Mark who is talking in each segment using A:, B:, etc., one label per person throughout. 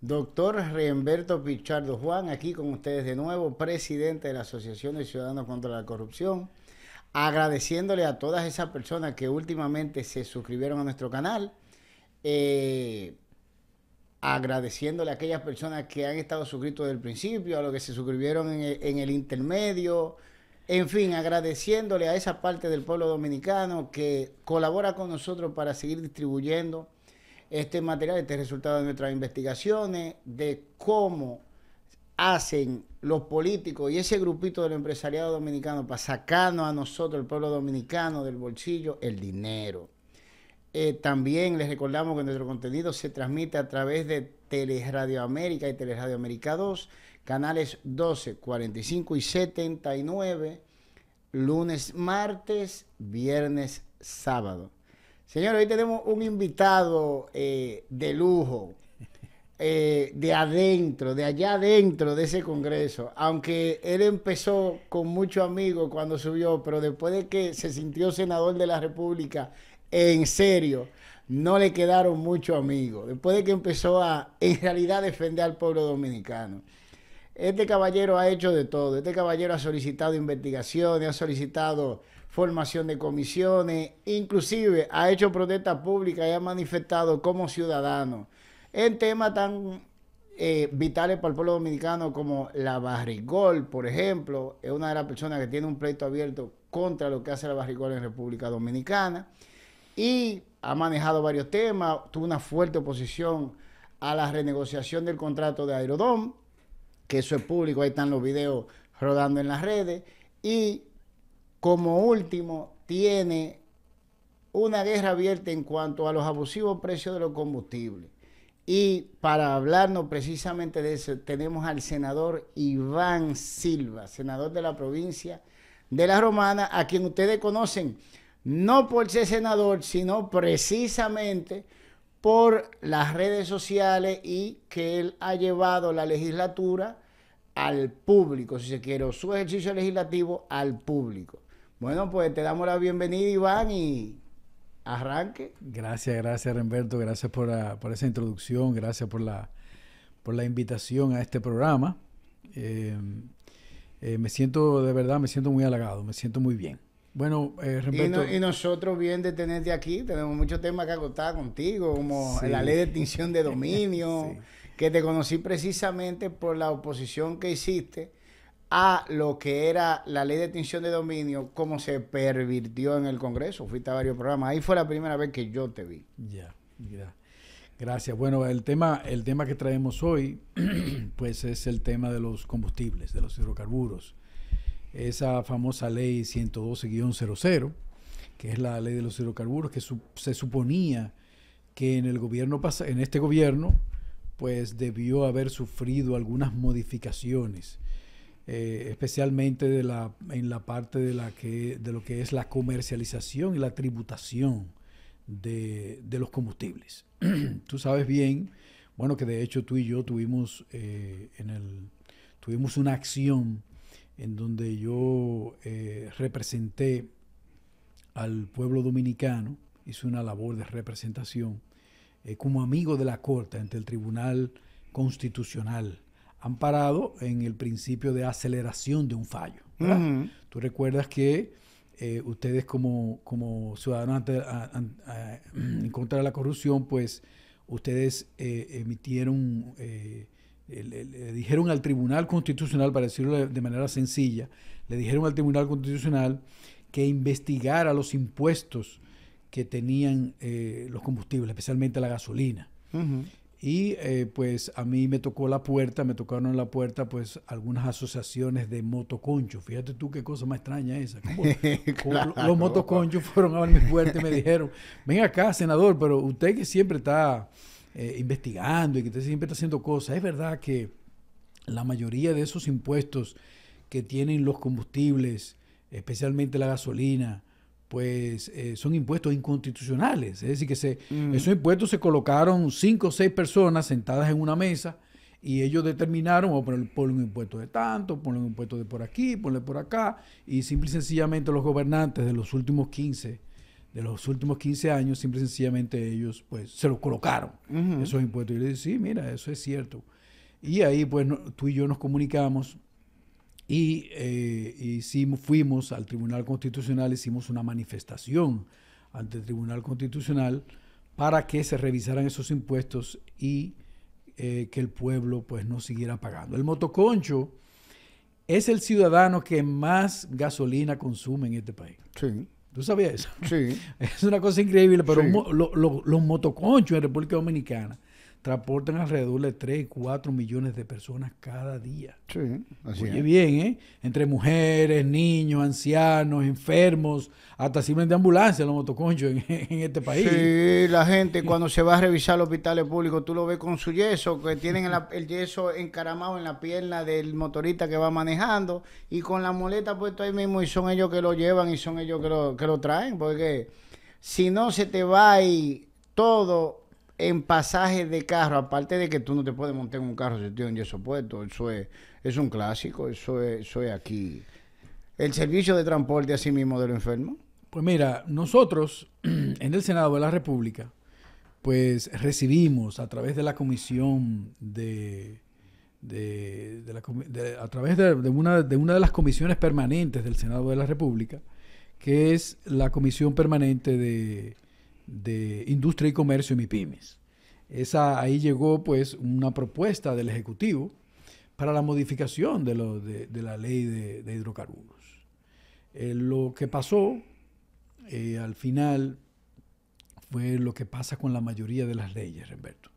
A: Doctor Renberto Pichardo Juan, aquí con ustedes de nuevo, presidente de la Asociación de Ciudadanos contra la Corrupción, agradeciéndole a todas esas personas que últimamente se suscribieron a nuestro canal, eh, agradeciéndole a aquellas personas que han estado suscritos desde el principio, a los que se suscribieron en el intermedio, en fin, agradeciéndole a esa parte del pueblo dominicano que colabora con nosotros para seguir distribuyendo este material, este resultado de nuestras investigaciones, de cómo hacen los políticos y ese grupito del empresariado dominicano para sacarnos a nosotros, el pueblo dominicano, del bolsillo, el dinero. Eh, también les recordamos que nuestro contenido se transmite a través de Teleradio América y Teleradio América 2 canales 12, 45 y 79, lunes, martes, viernes, sábado. Señores, hoy tenemos un invitado eh, de lujo, eh, de adentro, de allá adentro de ese congreso. Aunque él empezó con mucho amigo cuando subió, pero después de que se sintió senador de la República, en serio, no le quedaron muchos amigos. Después de que empezó a, en realidad, defender al pueblo dominicano. Este caballero ha hecho de todo. Este caballero ha solicitado investigaciones, ha solicitado formación de comisiones, inclusive ha hecho protesta pública y ha manifestado como ciudadano en temas tan eh, vitales para el pueblo dominicano como la barrigol, por ejemplo, es una de las personas que tiene un pleito abierto contra lo que hace la barrigol en República Dominicana y ha manejado varios temas, tuvo una fuerte oposición a la renegociación del contrato de Aerodón que eso es público, ahí están los videos rodando en las redes. Y como último, tiene una guerra abierta en cuanto a los abusivos precios de los combustibles. Y para hablarnos precisamente de eso, tenemos al senador Iván Silva, senador de la provincia de La Romana, a quien ustedes conocen, no por ser senador, sino precisamente por las redes sociales y que él ha llevado la legislatura al público, si se quiere, su ejercicio legislativo al público. Bueno, pues te damos la bienvenida, Iván, y
B: arranque. Gracias, gracias, Remberto. Gracias por, esa introducción. Gracias por la, invitación a este programa. Eh, eh, me siento, de verdad, me siento muy halagado, me siento muy bien. Bueno, eh, y,
A: nosotros, bien de tenerte aquí, tenemos muchos temas que acotar contigo, como la ley de extinción de dominio, que te conocí precisamente por la oposición que hiciste a lo que era la ley de extinción de dominio, como se pervirtió en el Congreso. Fuiste a varios programas. Ahí fue la primera vez que yo te vi.
B: Ya, ya. Gracias. Bueno, el tema, el tema que traemos hoy, pues es el tema de los combustibles, de los hidrocarburos esa famosa ley 112-00, que es la ley de los hidrocarburos, que se suponía que en el gobierno en este gobierno pues debió haber sufrido algunas modificaciones, eh, especialmente de la, en la parte de, la que, de lo que es la comercialización y la tributación de, los combustibles. tú sabes bien, bueno, que de hecho tú y yo tuvimos, eh, en el, tuvimos una acción en donde yo eh, representé al pueblo dominicano, hice una labor de representación eh, como amigo de la Corte ante el Tribunal Constitucional, amparado en el principio de aceleración de un fallo. Tú recuerdas que eh, ustedes como, como ciudadanos en contra de la corrupción, pues ustedes emitieron le, dijeron al Tribunal Constitucional, para decirlo de manera sencilla, le dijeron al Tribunal Constitucional que investigara los impuestos que tenían eh, los combustibles, especialmente la gasolina. Y eh, pues a mí me tocó la puerta, me tocaron la puerta pues algunas asociaciones de motoconchos. Fíjate tú qué cosa más extraña esa. los motoconchos fueron a mi puerta y me dijeron, ven acá, senador, pero usted que siempre está eh, investigando y que usted siempre está haciendo cosas. Es verdad que la mayoría de esos impuestos que tienen los combustibles, especialmente la gasolina, pues eh, son impuestos inconstitucionales. Es decir, que se, mm. esos impuestos se colocaron cinco o seis personas sentadas en una mesa y ellos determinaron, oh, ponle un impuesto de tanto, ponle un impuesto de por aquí, ponle por acá, y simple y sencillamente los gobernantes de los últimos 15 de los últimos 15 años, simple y sencillamente ellos pues se los colocaron esos impuestos. Y yo le dije, sí, mira, eso es cierto. Y ahí pues tú y yo nos comunicamos y, eh, fuimos al Tribunal Constitucional, hicimos una manifestación ante el Tribunal Constitucional para que se revisaran esos impuestos y eh, que el pueblo pues no siguiera pagando. El motoconcho es el ciudadano que más gasolina consume en este país. Sí. ¿Tú sabías eso? Sí. Es una cosa increíble, pero los motoconchos en República Dominicana transportan alrededor de 3, 4 millones de personas cada día. Sí, así Oye, bien, ¿eh? Entre mujeres, niños, ancianos, enfermos, hasta sirven de ambulancia los motoconchos en, este país. Sí, la
A: gente cuando se va a revisar los hospitales públicos, tú lo ves con su yeso, que tienen el, yeso encaramado en la pierna del motorista que va manejando y con la muleta puesta ahí mismo y son ellos que lo llevan y son ellos que lo, que lo traen, porque si no se te va y todo en pasajes de carro, aparte de que tú no te puedes montar en un carro si tienes un yeso puesto, eso es, es un clásico, eso es, eso es aquí. ¿El servicio
B: de transporte así mismo de lo enfermo? Pues mira, nosotros en el Senado de la República, pues recibimos a través de la comisión de, a través de, una, de una de las comisiones permanentes del Senado de la República, que es la comisión permanente de de Industria y Comercio y MIPIMES. Esa, ahí llegó pues una propuesta del Ejecutivo para la modificación de, la ley de, hidrocarburos. Eh, lo que pasó eh, al final fue lo que pasa con la mayoría de las leyes, Roberto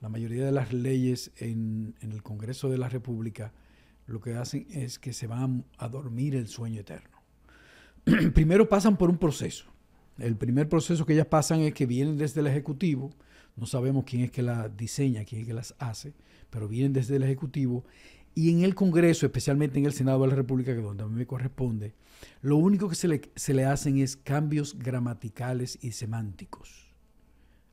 B: La mayoría de las leyes en, en el Congreso de la República lo que hacen es que se van a dormir el sueño eterno. Primero pasan por un proceso el primer proceso que ellas pasan es que vienen desde el Ejecutivo, no sabemos quién es que las diseña, quién es que las hace, pero vienen desde el Ejecutivo y en el Congreso, especialmente en el Senado de la República, que es donde a mí me corresponde, lo único que se le, se le hacen es cambios gramaticales y semánticos.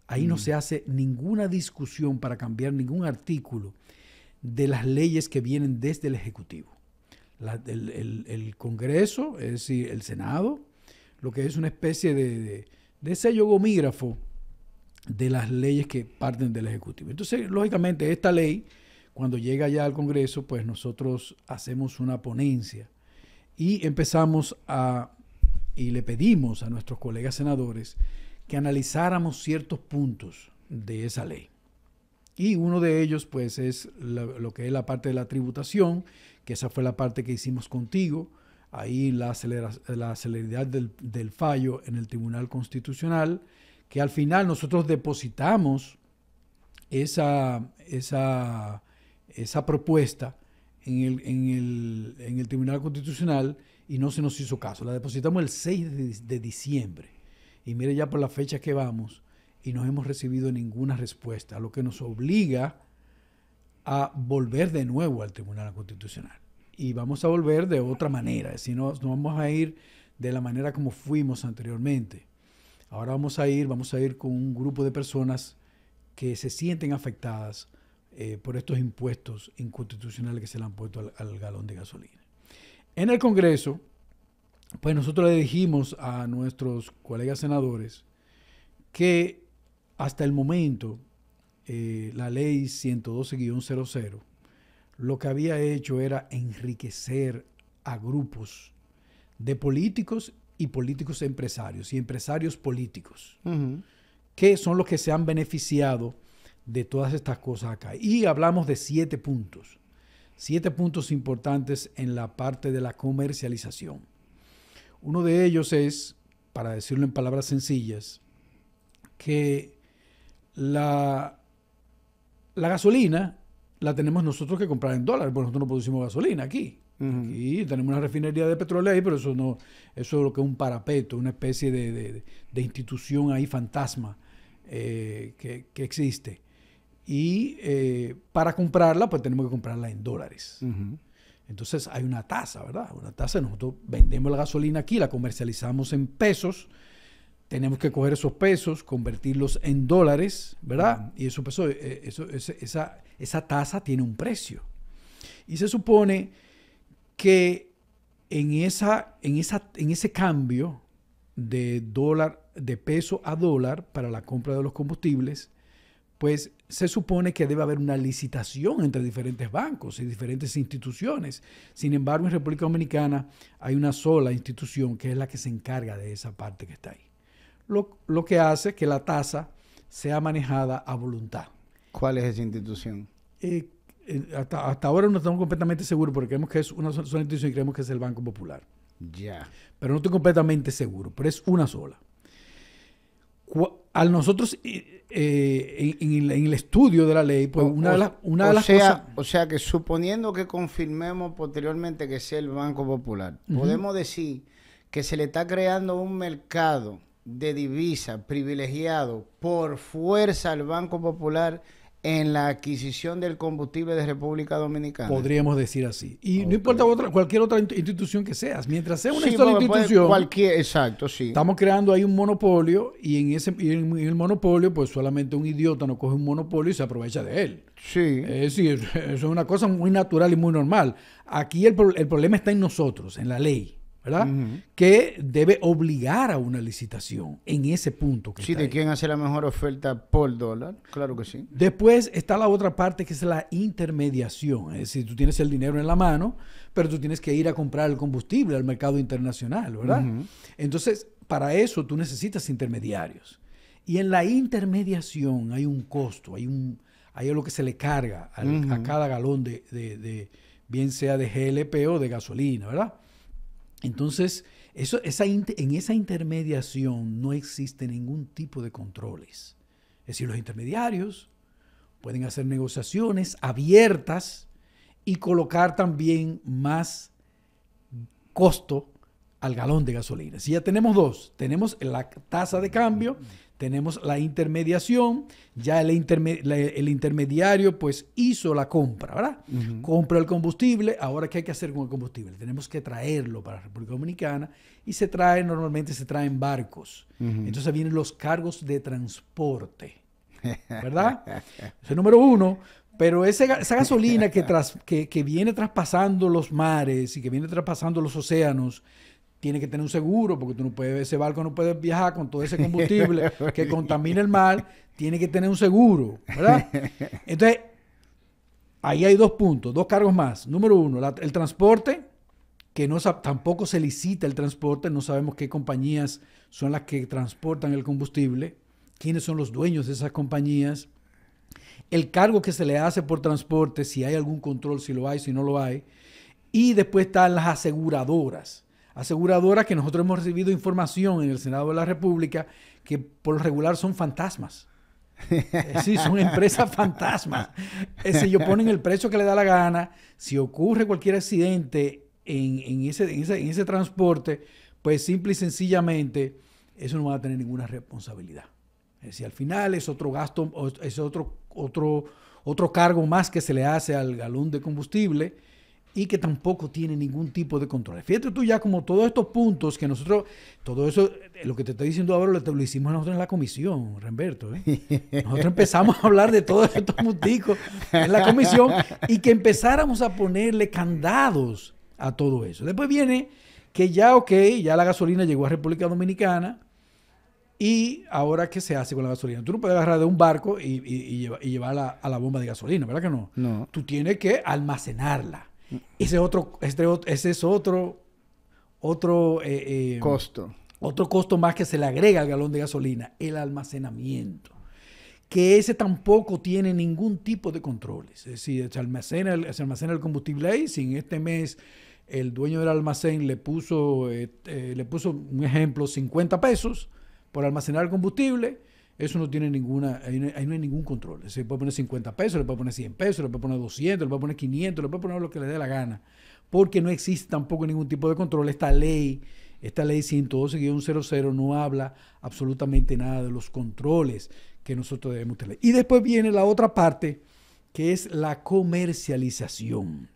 B: Ahí no mm. se hace ninguna discusión para cambiar ningún artículo de las leyes que vienen desde el Ejecutivo. el Congreso, es decir, el Senado, lo que es una especie de, de, sello gomígrafo de las leyes que parten del Ejecutivo. Entonces, lógicamente, esta ley, cuando llega ya al Congreso, pues nosotros hacemos una ponencia y empezamos a, y le pedimos a nuestros colegas senadores que analizáramos ciertos puntos de esa ley. Y uno de ellos, pues, es lo que es la parte de la tributación, que esa fue la parte que hicimos contigo, ahí la, la celeridad del, fallo en el Tribunal Constitucional, que al final nosotros depositamos esa, propuesta en el, Tribunal Constitucional y no se nos hizo caso. La depositamos el 6 de, de diciembre. Y mire ya por la fecha que vamos y no hemos recibido ninguna respuesta, lo que nos obliga a volver de nuevo al Tribunal Constitucional y vamos a volver de otra manera, es decir, no, vamos a ir de la manera como fuimos anteriormente. Ahora vamos a ir, vamos a ir con un grupo de personas que se sienten afectadas eh, por estos impuestos inconstitucionales que se le han puesto al, galón de gasolina. En el Congreso, pues nosotros le dijimos a nuestros colegas senadores que hasta el momento eh, la ley 112-00 lo que había hecho era enriquecer a grupos de políticos y políticos empresarios y empresarios políticos, que son los que se han beneficiado de todas estas cosas acá. Y hablamos de siete puntos, siete puntos importantes en la parte de la comercialización. Uno de ellos es, para decirlo en palabras sencillas, que la, la gasolina la tenemos nosotros que comprar en dólares, porque nosotros no producimos gasolina aquí. Y tenemos una refinería de petróleo ahí, pero eso no, eso es lo que es un parapeto, una especie de, institución ahí fantasma eh, que, existe. Y eh, para comprarla, pues tenemos que comprarla en dólares. Entonces hay una tasa, ¿verdad? Una tasa, nosotros vendemos la gasolina aquí, la comercializamos en pesos, tenemos que coger esos pesos, convertirlos en dólares, ¿verdad? Y esos pesos, eso, pues, eh, esa, esa tasa tiene un precio. Y se supone que en, esa, en, esa, en ese cambio de dólar, de peso a dólar para la compra de los combustibles, pues se supone que debe haber una licitación entre diferentes bancos y diferentes instituciones. Sin embargo, en República Dominicana hay una sola institución que es la que se encarga de esa parte que está ahí lo, que hace que la tasa sea manejada a voluntad. ¿Cuál es esa institución? Eh, eh, hasta, ahora no estamos completamente seguros porque creemos que es una sola institución y creemos que es el Banco Popular. Ya. Pero no estoy completamente seguro, pero es una sola. A al nosotros eh, en, el, estudio de la ley, pues una de, las, una sea, cosas... O
A: sea que suponiendo que confirmemos posteriormente que sea el Banco Popular, podemos decir que se le está creando un mercado de divisa privilegiado por fuerza al Banco Popular en la adquisición del combustible de República
B: Dominicana. Podríamos decir así. Y no importa cualquier otra institución que seas, mientras sea una institución. exacto, sí. Estamos creando ahí un monopolio y en ese el monopolio, pues solamente un idiota no coge un monopolio y se aprovecha de él. Sí. Es eso es una cosa muy natural y muy normal. Aquí el, el problema está en nosotros, en la ley. ¿verdad? Que debe obligar a una licitación en ese punto. sí, de quién hace la mejor oferta por dólar, claro que sí. Después está la otra parte que es la intermediación, es decir, tú tienes el dinero en la mano, pero tú tienes que ir a comprar el combustible al mercado internacional, ¿verdad? Entonces, para eso tú necesitas intermediarios. Y en la intermediación hay un costo, hay un hay algo que se le carga a cada galón de, de, bien sea de GLP o de gasolina, ¿verdad? Entonces, en esa intermediación no existe ningún tipo de controles. Es decir, los intermediarios pueden hacer negociaciones abiertas y colocar también más costo al galón de gasolina. Si ya tenemos dos, tenemos la tasa de cambio, tenemos la intermediación, ya el, intermediario pues hizo la compra, ¿verdad? Compra el combustible, ahora ¿qué hay que hacer con el combustible? Tenemos que traerlo para la República Dominicana y se trae, normalmente se traen barcos. Entonces vienen los cargos de transporte, ¿verdad? el número uno, pero esa gasolina que, viene traspasando los mares y que viene traspasando los océanos tiene que tener un seguro, porque tú no puedes, ese barco no puede viajar con todo ese combustible que contamina el mar, tiene que tener un seguro, ¿verdad? Entonces, ahí hay dos puntos, dos cargos más. Número uno, el transporte, que no tampoco se licita el transporte, no sabemos qué compañías son las que transportan el combustible, quiénes son los dueños de esas compañías, el cargo que se le hace por transporte, si hay algún control, si lo hay, si no lo hay, y después están las aseguradoras aseguradora que nosotros hemos recibido información en el Senado de la República que por lo regular son fantasmas. Eh, sí, son empresas fantasmas. Eh, si ellos ponen el precio que le da la gana, si ocurre cualquier accidente en, en, ese, en, ese, transporte, pues simple y sencillamente eso no va a tener ninguna responsabilidad. Es decir, al final es otro gasto, es otro, otro, otro cargo más que se le hace al galón de combustible y que tampoco tiene ningún tipo de control. Fíjate tú ya como todos estos puntos que nosotros, todo eso, eh, lo que te estoy diciendo ahora lo, hicimos nosotros en la comisión, Remberto. ¿eh? Nosotros empezamos a hablar de todos estos muticos en la comisión y que empezáramos a ponerle candados a todo eso. Después viene que ya, ok, ya la gasolina llegó a República Dominicana, y ahora, ¿qué se hace con la gasolina? Tú no puedes agarrar de un barco y, llevarla a la bomba de gasolina, ¿verdad que no? No. Tú tienes que almacenarla. Ese, otro, este es otro, otro eh, eh, costo. Otro costo más que se le agrega al galón de gasolina, el almacenamiento. Que ese tampoco tiene ningún tipo de controles. Es decir, se almacena el, almacena el combustible ahí. Si en este mes el dueño del almacén le puso, eh, le puso un ejemplo, 50 pesos por almacenar el combustible, eso no tiene ninguna, ahí no, hay ningún control. Se puede poner 50 pesos, le puede poner 100 pesos, le puede poner 200, le puede poner 500, le puede poner lo que le dé la gana. Porque no existe tampoco ningún tipo de control. Esta ley, esta ley 112-00 no habla absolutamente nada de los controles que nosotros debemos tener. Y después viene la otra parte, que es la comercialización.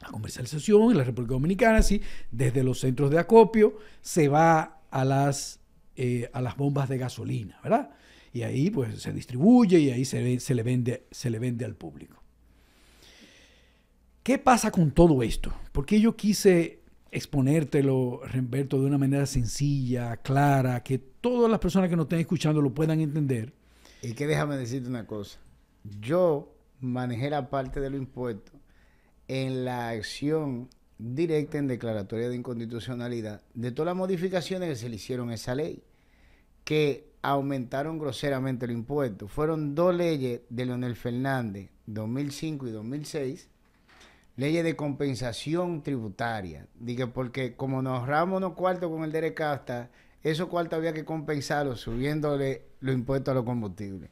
B: La comercialización en la República Dominicana, sí, desde los centros de acopio se va a las, eh, a las bombas de gasolina, ¿verdad? y ahí pues se distribuye y ahí se, se, le vende, se le vende al público. ¿Qué pasa con todo esto? Porque yo quise exponértelo, Remberto, de una manera sencilla, clara, que todas las personas que nos estén escuchando lo puedan entender.
A: Y que déjame decirte una cosa. Yo manejé la parte de los impuestos en la acción directa en declaratoria de inconstitucionalidad de todas las modificaciones que se le hicieron a esa ley, que aumentaron groseramente el impuesto. Fueron dos leyes de Leonel Fernández, 2005 y 2006, leyes de compensación tributaria. Dije porque como nos ahorramos unos cuartos con el Derecasta, esos cuartos había que compensarlo subiéndole los impuestos a los combustibles.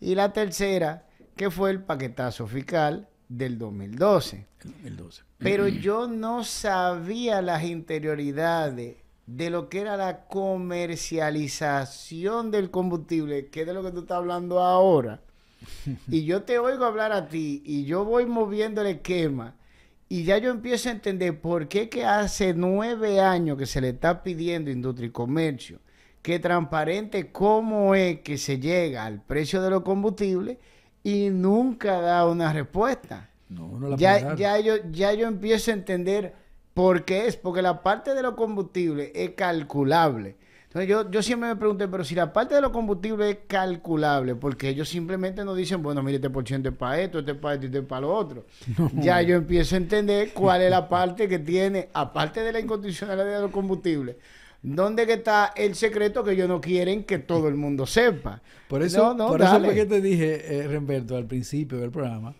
A: Y la tercera, que fue el paquetazo fiscal del 2012. 2012. Pero yo no sabía las interioridades de lo que era la comercialización del combustible, que es de lo que tú estás hablando ahora, y yo te oigo hablar a ti y yo voy moviendo el esquema, y ya yo empiezo a entender por qué que hace nueve años que se le está pidiendo industria y comercio que transparente cómo es que se llega al precio de los combustibles y nunca da una respuesta.
B: No, no la ya,
A: ya, yo, ya yo empiezo a entender ¿Por qué es? Porque la parte de los combustibles es calculable. Entonces yo, yo siempre me pregunté, pero si la parte de los combustibles es calculable, porque ellos simplemente nos dicen, bueno, mire, este por ciento es para esto, este es para esto, este para lo otro. Ya yo empiezo a entender cuál es la parte que tiene, aparte de la incondicionalidad de los combustibles, ¿Dónde que está el secreto que ellos no quieren que todo el mundo sepa? Por eso, por eso que
B: te dije, eh, Remberto, al principio del programa,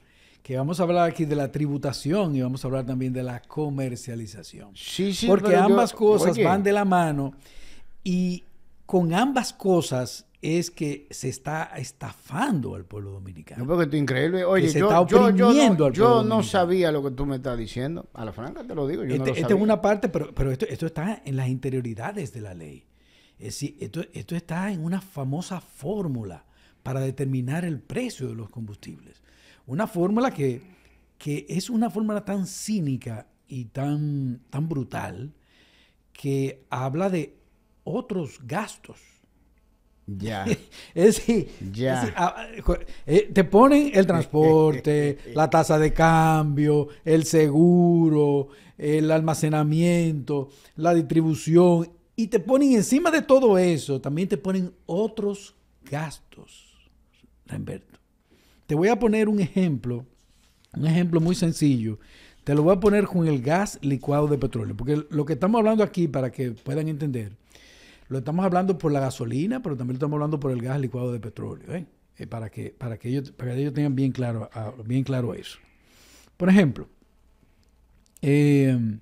B: que vamos a hablar aquí de la tributación y vamos a hablar también de la comercialización. Sí, sí, Porque ambas cosas van de la mano y con ambas cosas es que se está estafando al pueblo dominicano. No, porque esto es increíble. Oye, yo, yo, yo, no,
A: sabía lo que tú me estás diciendo. A la franca te lo digo, yo este, Esta es una
B: parte, pero, esto, esto está en las interioridades de la ley. Es esto está en una famosa fórmula para determinar el precio de los combustibles. Una fórmula que, es una fórmula tan cínica y tan, tan brutal que habla de otros gastos. Ya. es decir, ya. Ah, eh, te ponen el transporte, la tasa de cambio, el seguro, el almacenamiento, la distribución, y te ponen encima de todo eso, también te ponen otros gastos, Remberto. Te voy a poner un ejemplo, un ejemplo muy sencillo. Te lo voy a poner con el gas licuado de petróleo, porque lo que estamos hablando aquí, para que puedan entender, lo estamos hablando por la gasolina, pero también lo estamos hablando por el gas licuado de petróleo, ¿eh? Eh, para, que, para, que ellos, ellos tengan bien claro, ah, bien claro eso. Por ejemplo, em,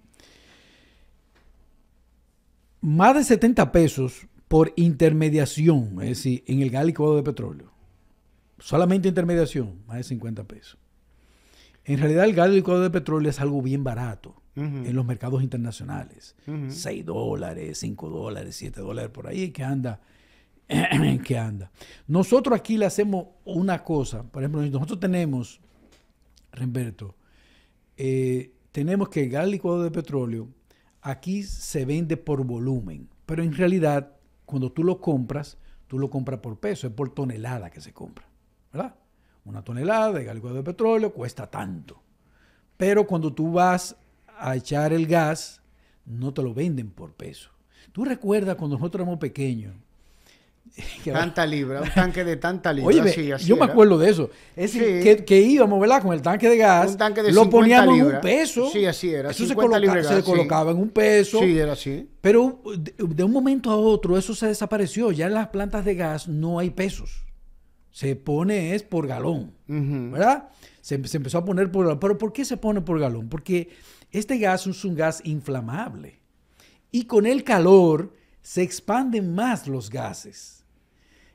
B: más de 70 pesos por intermediación, es decir, en el gas licuado de petróleo. Solamente intermediación, más de 50 pesos. En realidad el gas licuado de petróleo es algo bien barato en los mercados internacionales. 6 dólares, 5 dólares, 7 dólares por ahí que anda. que anda. Nosotros aquí le hacemos una cosa. Por ejemplo, nosotros tenemos, Remberto, eh, tenemos que el gas licuado de petróleo aquí se vende por volumen. Pero en realidad, cuando tú lo compras, tú lo compras por peso, es por tonelada que se compra. Una tonelada de galgo de petróleo cuesta tanto. Pero cuando tú vas a echar el gas, no te lo venden por peso. Tú recuerdas cuando nosotros éramos pequeños. tanta
A: libra, un tanque de
B: tanta libra. yo me acuerdo de eso. Es que, íbamos, Con el tanque de gas, lo poníamos en un
A: peso. Sí, así era. Eso se, colocaba en un peso. Sí, era así.
B: Pero de un momento a otro eso se desapareció. Ya en las plantas de gas no hay pesos se pone es por galón, ¿verdad? Se, empezó a poner por galón. ¿Pero por qué se pone por galón? Porque este gas es un gas inflamable y con el calor se expanden más los gases.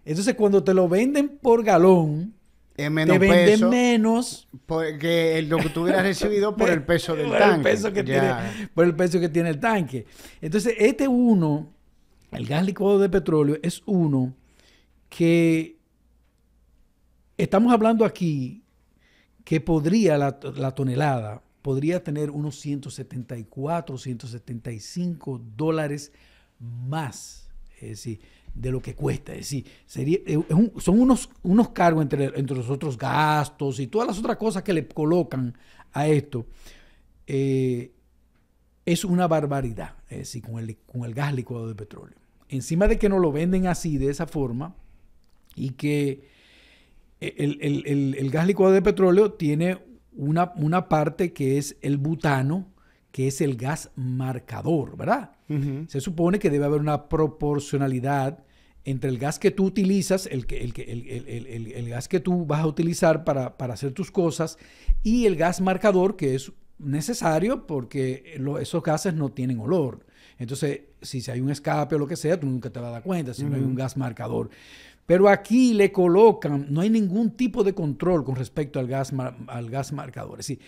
B: Entonces cuando te lo venden por galón, menos te venden menos porque lo que tú hubieras recibido por el peso del tanque. peso que tiene, por el peso que tiene el tanque. Entonces este uno, el gas licuado de petróleo, es uno que Estamos hablando aquí que podría la, tonelada, podría tener unos 174, 175 dólares más. de lo que cuesta. Es decir, sería, eh, son unos, unos cargos entre, entre los otros gastos y todas las otras cosas que le colocan a esto. Eh, es una barbaridad, es decir, con el, con el gas licuado de petróleo. Encima de que no lo venden así, de esa forma, y que el, gas licuado de petróleo tiene una, parte que es el butano, que es el gas marcador, ¿verdad? Se supone que debe haber una proporcionalidad entre el gas que tú utilizas, el, gas que tú vas a utilizar para, hacer tus cosas, y el gas marcador, que es necesario porque esos gases no tienen olor. Entonces, si, hay un escape o lo que sea, tú nunca te vas a dar cuenta si no hay un gas marcador. Pero aquí le colocan, no hay ningún tipo de control con respecto al gas, al gas marcador. Es decir,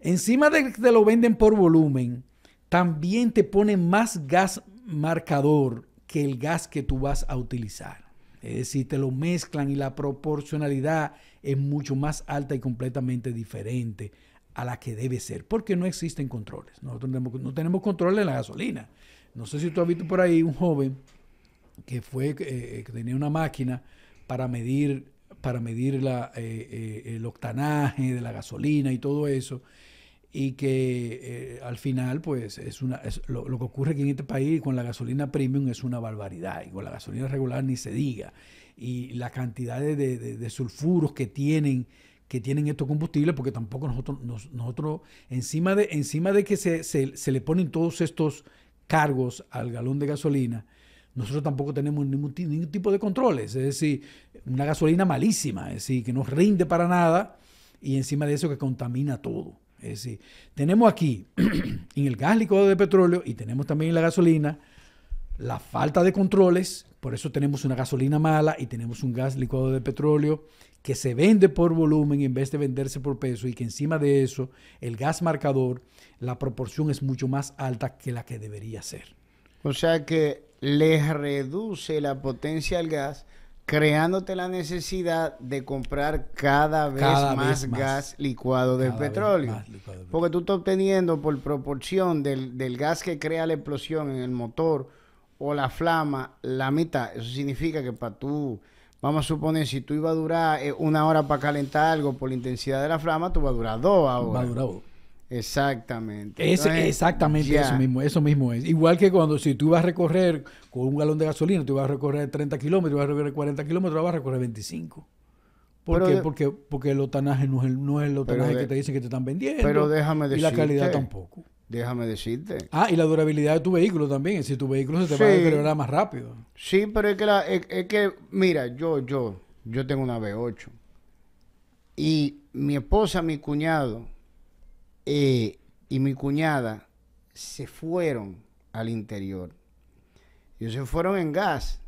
B: encima de que te lo venden por volumen, también te ponen más gas marcador que el gas que tú vas a utilizar. Es decir, te lo mezclan y la proporcionalidad es mucho más alta y completamente diferente a la que debe ser, porque no existen controles. Nosotros no tenemos, no tenemos control en la gasolina. No sé si tú has visto por ahí un joven que fue eh, eh, que tenía una máquina para medir para medir la, eh, el octanaje de la gasolina y todo eso y que al final pues es una lo, que ocurre aquí en este país con la gasolina premium es una barbaridad y con la gasolina regular ni se diga y la cantidad de, sulfuros que tienen que tienen estos combustibles, porque tampoco nosotros, nosotros encima, de, encima de que se, se, le ponen todos estos cargos al galón de gasolina, nosotros tampoco tenemos ningún, tipo de controles. Es decir, una gasolina malísima, es decir, que no rinde para nada y encima de eso que contamina todo. Es decir, tenemos aquí en el gas licuado de petróleo y tenemos también en la gasolina la falta de controles, por eso tenemos una gasolina mala y tenemos un gas licuado de petróleo que se vende por volumen en vez de venderse por peso y que encima de eso el gas marcador, la proporción es mucho más alta que la que debería ser. O
A: sea que les reduce la potencia al gas, creándote la necesidad de comprar cada vez, más, gas licuado del petróleo. Porque tú estás obteniendo por proporción del, gas que crea la explosión en el motor o la flama, la mitad. Eso significa que para tú, vamos a suponer, si tú ibas a durar eh, una hora para calentar algo por la intensidad de la flama, tú vas a durar dos ahora. Va
B: Exactamente. Es, exactamente eso mismo, eso mismo es. Igual que cuando si tú vas a recorrer con un galón de gasolina, tú vas a recorrer 30 kilómetros, vas a recorrer 40 kilómetros, vas a recorrer 25. ¿Por qué? porque, porque el otanaje no es el, no es el que te dicen que te están vendiendo. Pero déjame decirte. Y la calidad
A: tampoco. Déjame decirte.
B: Ah, y la durabilidad de tu vehículo también. Si tu
A: vehículo se te va a deteriorar más rápido. Sí, pero es que, es que mira, yo, yo, yo tengo una b 8 Y mi esposa, mi cuñado, eh, y mi cuñada se fueron al interior. Ellos se fueron en gas.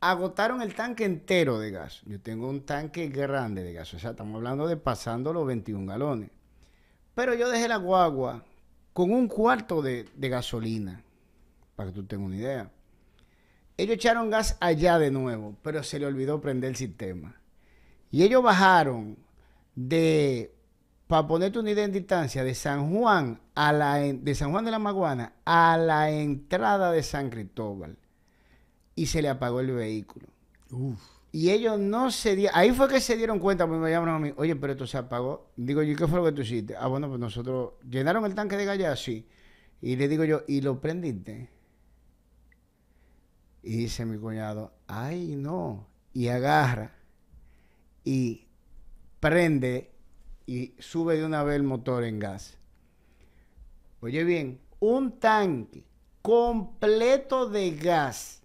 A: Agotaron el tanque entero de gas. Yo tengo un tanque grande de gas. O sea, estamos hablando de pasando los 21 galones. Pero yo dejé la guagua con un cuarto de, de gasolina. Para que tú tengas una idea. Ellos echaron gas allá de nuevo, pero se le olvidó prender el sistema. Y ellos bajaron de para ponerte una idea en distancia, de San Juan a la de San Juan de la Maguana a la entrada de San Cristóbal y se le apagó el vehículo. Y ellos no se ahí fue que se dieron cuenta, me llamaron a mí, oye, pero esto se apagó. Digo yo, ¿qué fue lo que tú hiciste? Ah, bueno, pues nosotros llenaron el tanque de gas sí. Y le digo yo, ¿y lo prendiste? Y dice mi cuñado, ay, no. Y agarra y prende y sube de una vez el motor en gas. Oye bien, un tanque completo de gas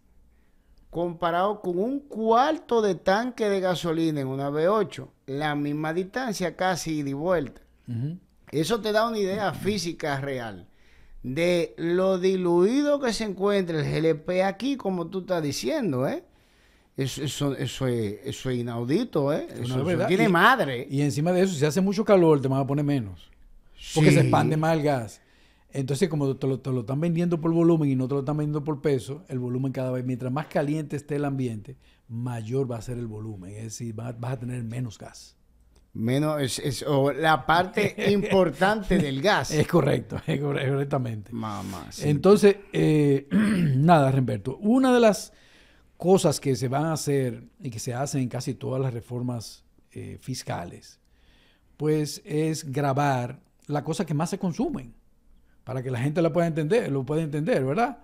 A: comparado con un cuarto de tanque de gasolina en una V8, la misma distancia casi de vuelta. Eso te da una idea física real de lo diluido que se encuentra el GLP aquí, como tú estás diciendo, ¿eh? Eso, eso, es, eso
B: inaudito, ¿eh? Eso, tiene madre. Y encima de eso, si hace mucho calor, te van a poner menos. Porque se expande más el gas. Entonces, como te lo, están vendiendo por volumen y no te lo están vendiendo por peso, el volumen cada vez, mientras más caliente esté el ambiente, mayor va a ser el volumen. Es decir, vas, a tener menos gas.
A: Menos, es, o la parte importante
B: del gas. Es correcto, es correctamente. Mamá. Entonces, eh, nada, Renberto, Una de las cosas que se van a hacer y que se hacen en casi todas las reformas eh, fiscales, pues es grabar la cosa que más se consumen, para que la gente la pueda entender, lo pueda entender, ¿verdad?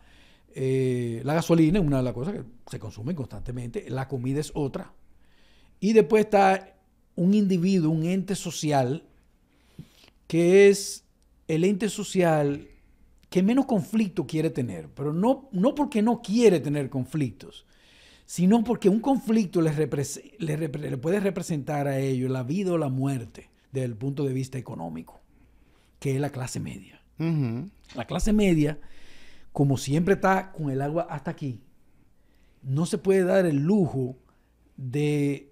B: Eh, la gasolina es una de las cosas que se consume constantemente, la comida es otra. Y después está un individuo, un ente social, que es el ente social que menos conflicto quiere tener, pero no, no porque no quiere tener conflictos, sino porque un conflicto le puede representar a ellos la vida o la muerte desde el punto de vista económico, que es la clase media. La clase media, como siempre está con el agua hasta aquí, no se puede dar el lujo de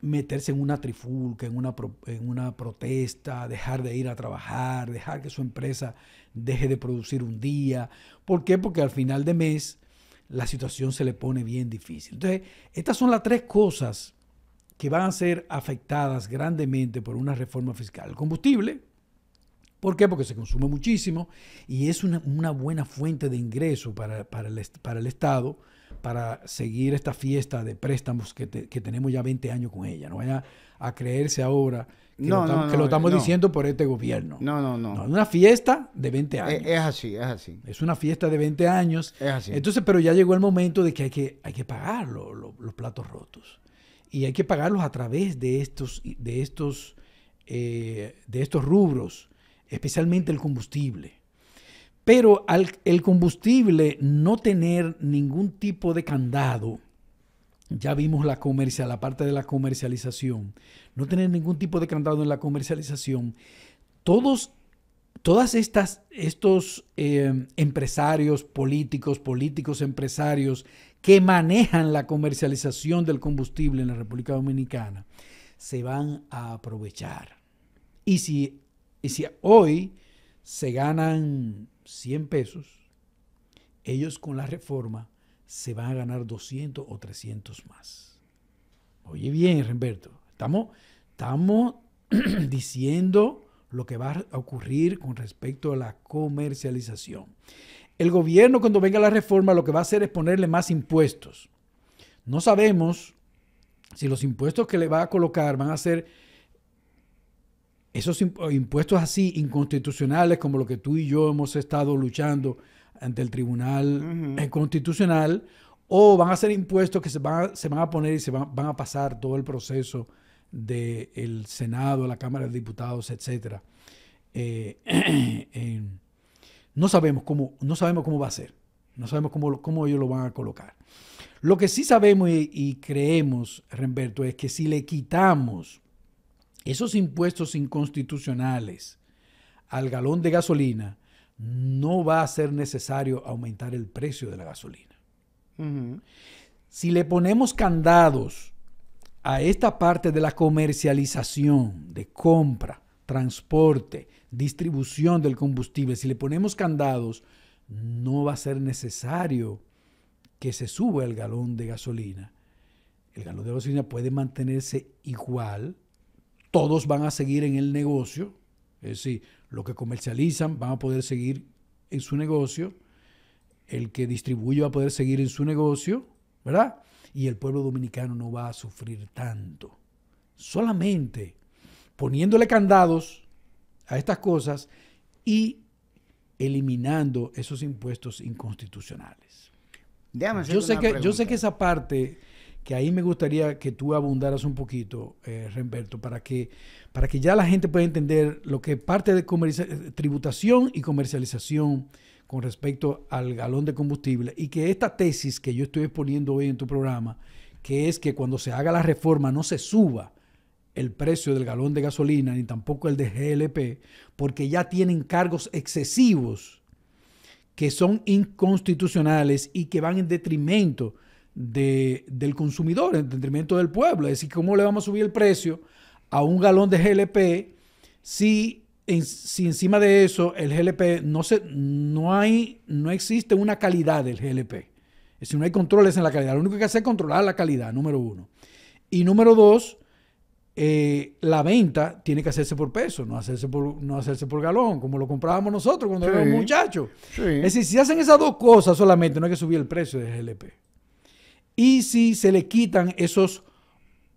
B: meterse en una trifulca, en en una protesta, dejar de ir a trabajar, dejar que su empresa deje de producir un día. ¿Por qué? Porque al final de mes la situación se le pone bien difícil. Entonces, estas son las tres cosas que van a ser afectadas grandemente por una reforma fiscal. El combustible, ¿por qué? Porque se consume muchísimo y es una, buena fuente de ingreso para, para, el, para el Estado para seguir esta fiesta de préstamos que, tenemos ya 20 años con ella. No vaya a creerse ahora que lo, estamos, diciendo por este gobierno. No, no, no. es una fiesta de 20 años. Es, así, es así. Es una fiesta de 20 años. Es así. Entonces, pero ya llegó el momento de que hay que, hay que pagar los platos rotos. Y hay que pagarlos a través de estos, de estos, eh, de estos rubros, especialmente el combustible. Pero al el combustible no tener ningún tipo de candado, ya vimos la comercial, la parte de la comercialización, no tener ningún tipo de candado en la comercialización, todos todas estas estos eh, empresarios políticos, políticos empresarios que manejan la comercialización del combustible en la República Dominicana se van a aprovechar. Y si, y si hoy se ganan 100 pesos, ellos con la reforma se van a ganar 200 o 300 más. Oye bien, Remberto, estamos, estamos diciendo lo que va a ocurrir con respecto a la comercialización. El gobierno cuando venga la reforma lo que va a hacer es ponerle más impuestos. No sabemos si los impuestos que le va a colocar van a ser esos impuestos así inconstitucionales como lo que tú y yo hemos estado luchando ante el Tribunal eh, Constitucional, o van a ser impuestos que se van a, poner y se van, a pasar todo el proceso del Senado, la Cámara de Diputados, etc. Eh, eh, no, sabemos cómo, no sabemos cómo va a ser, no sabemos cómo, ellos lo van a colocar. Lo que sí sabemos y, creemos, Remberto, es que si le quitamos esos impuestos inconstitucionales al galón de gasolina, no va a ser necesario aumentar el precio de la gasolina. Si le ponemos candados a esta parte de la comercialización, de compra, transporte, distribución del combustible, si le ponemos candados, no va a ser necesario que se suba el galón de gasolina. El galón de gasolina puede mantenerse igual todos van a seguir en el negocio, es decir, los que comercializan van a poder seguir en su negocio, el que distribuye va a poder seguir en su negocio, ¿verdad? Y el pueblo dominicano no va a sufrir tanto. Solamente poniéndole candados a estas cosas y eliminando esos impuestos inconstitucionales.
A: Yo sé, que, yo sé
B: que esa parte que ahí me gustaría que tú abundaras un poquito, eh, Remberto, para que, para que ya la gente pueda entender lo que parte de tributación y comercialización con respecto al galón de combustible y que esta tesis que yo estoy exponiendo hoy en tu programa, que es que cuando se haga la reforma no se suba el precio del galón de gasolina ni tampoco el de GLP, porque ya tienen cargos excesivos que son inconstitucionales y que van en detrimento del consumidor, entendimiento entendimiento del pueblo. Es decir, ¿cómo le vamos a subir el precio a un galón de GLP si, si encima de eso el GLP no, se, no, hay, no existe una calidad del GLP? Es decir, no hay controles en la calidad. Lo único que hace es controlar la calidad, número uno. Y número dos, eh, la venta tiene que hacerse por peso, no hacerse por, no hacerse por galón, como lo comprábamos nosotros cuando éramos muchachos. Es decir, si hacen esas dos cosas solamente, no hay que subir el precio del GLP. Y si se le quitan esos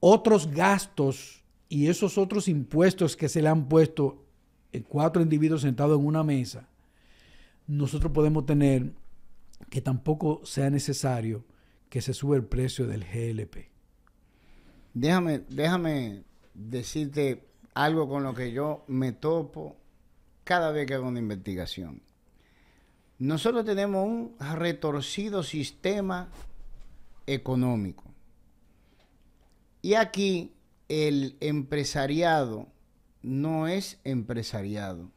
B: otros gastos y esos otros impuestos que se le han puesto eh, cuatro individuos sentados en una mesa, nosotros podemos tener que tampoco sea necesario que se suba el precio del GLP. Déjame,
A: déjame decirte algo con lo que yo me topo cada vez que hago una investigación. Nosotros tenemos un retorcido sistema económico. Y aquí el empresariado no es empresariado.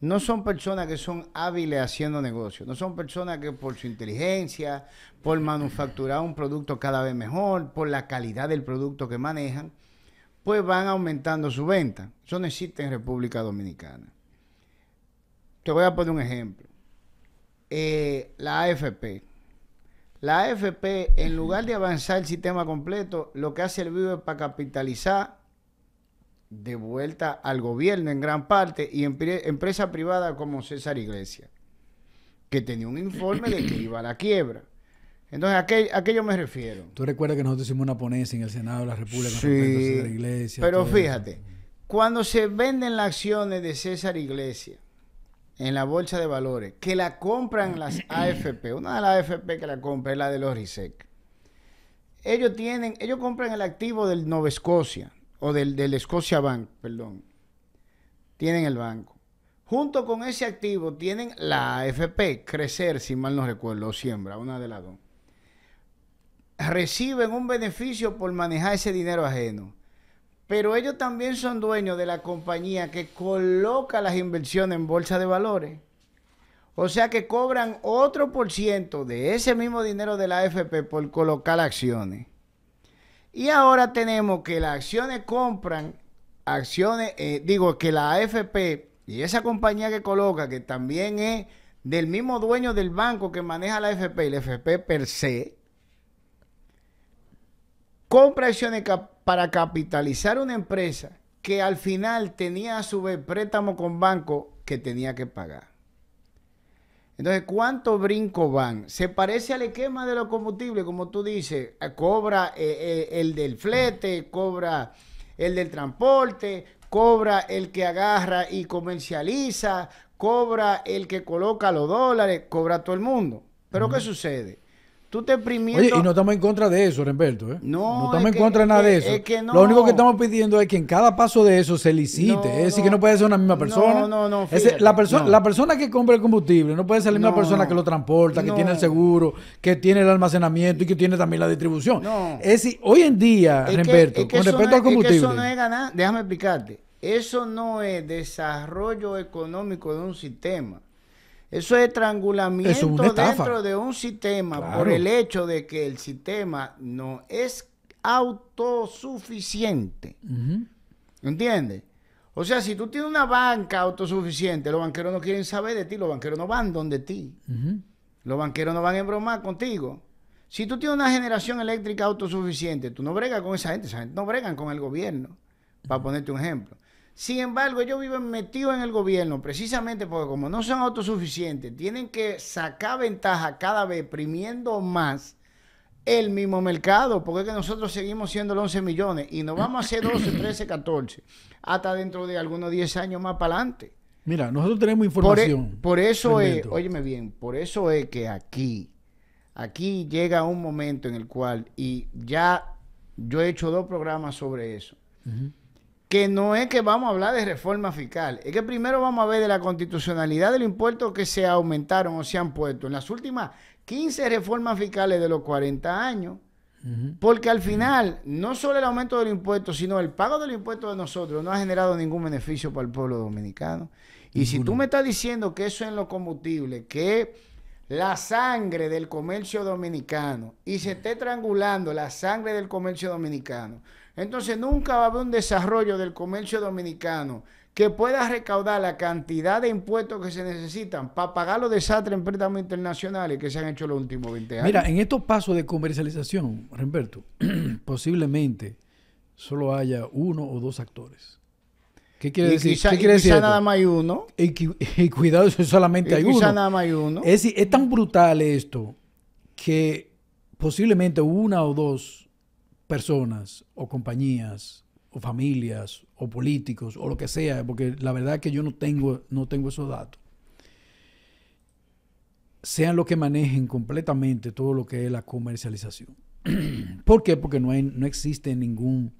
A: No son personas que son hábiles haciendo negocios, no son personas que por su inteligencia, por manufacturar un producto cada vez mejor, por la calidad del producto que manejan, pues van aumentando su venta. Eso no existe en República Dominicana. Te voy a poner un ejemplo. Eh, la AFP, la AFP, en lugar de avanzar el sistema completo, lo que ha servido es para capitalizar de vuelta al gobierno en gran parte y empresas empresa privada como César Iglesias, que tenía un informe de que iba a la quiebra. Entonces, ¿a qué, yo me refiero?
B: Tú recuerdas que nosotros hicimos una ponencia en el Senado de la República sí, César Iglesias. Pero fíjate,
A: cuando se venden las acciones de César Iglesias, en la bolsa de valores, que la compran las AFP, una de las AFP que la compra es la de los RISEC. Ellos tienen, ellos compran el activo del Nova Escocia, o del, del Escocia Bank, perdón. Tienen el banco. Junto con ese activo tienen la AFP, Crecer, si mal no recuerdo, o Siembra, una de las dos. Reciben un beneficio por manejar ese dinero ajeno. Pero ellos también son dueños de la compañía que coloca las inversiones en bolsa de valores. O sea que cobran otro por ciento de ese mismo dinero de la AFP por colocar acciones. Y ahora tenemos que las acciones compran acciones, eh, digo que la AFP y esa compañía que coloca, que también es del mismo dueño del banco que maneja la AFP y la AFP per se, compra acciones cap para capitalizar una empresa que al final tenía a su vez préstamo con banco que tenía que pagar. Entonces, ¿cuánto brinco van? Se parece al esquema de los combustibles, como tú dices, eh, cobra eh, eh, el del flete, cobra el del transporte, cobra el que agarra y comercializa, cobra el que coloca los dólares, cobra todo el mundo. Pero ¿qué sucede? tú te Oye, y no
B: estamos en contra de eso, Renberto. ¿eh? No, no estamos en contra de nada de eso. Lo único que estamos pidiendo es que en cada paso de eso se licite. es decir, que no puede ser una misma persona. No, no,
A: no. la,
B: persona que compra el combustible no puede ser la misma persona que lo transporta, que tiene el seguro, que tiene el almacenamiento y que tiene también la distribución. No. Es decir, hoy en día, Renberto, con respecto al combustible. eso no es ganar, déjame explicarte.
A: Eso no es desarrollo económico de un sistema. Eso es estrangulamiento dentro de un sistema por el hecho de que el sistema no es autosuficiente. ¿Entiendes? O sea, si tú tienes una banca autosuficiente, los banqueros no quieren saber de ti, los banqueros no van donde ti. Los banqueros no van en broma contigo. Si tú tienes una generación eléctrica autosuficiente, tú no bregas con esa gente, esa gente no bregan con el gobierno, para ponerte un ejemplo. Sin embargo, ellos viven metidos en el gobierno, precisamente porque como no son autosuficientes, tienen que sacar ventaja cada vez, primiendo más el mismo mercado, porque es que nosotros seguimos siendo los 11 millones y nos vamos a hacer 12, 13, 14, hasta dentro de algunos 10 años más para adelante. Mira,
B: nosotros tenemos e-, información. Por, eso es,
A: óyeme bien, por eso es que aquí, aquí llega un momento en el cual, y ya yo he hecho dos programas sobre eso que no es que vamos a hablar de reforma fiscal, es que primero vamos a ver de la constitucionalidad del impuesto que se aumentaron o se han puesto en las últimas 15 reformas fiscales de los 40 años, porque al final no solo el aumento del impuesto, sino el pago del impuesto de nosotros no ha generado ningún beneficio para el pueblo dominicano. Y si tú me estás diciendo que eso es en los combustibles, que la sangre del comercio dominicano y se esté triangulando la sangre del comercio dominicano, entonces nunca va a haber un desarrollo del comercio dominicano que pueda recaudar la cantidad de impuestos que se necesitan para pagar los desastres en préstamos internacionales que se han hecho los últimos 20 años. Mira,
B: en estos pasos de comercialización, Remberto, posiblemente solo haya uno o dos actores. ¿Qué quiere decir? Quizá, decir nada
A: más hay uno.
B: Y, cuidado, solamente hay quizá uno. nada más uno. Es, es tan brutal esto que posiblemente una o dos personas o compañías o familias o políticos o lo que sea, porque la verdad es que yo no tengo, no tengo esos datos, sean los que manejen completamente todo lo que es la comercialización. ¿Por qué? Porque no, hay, no existe ningún,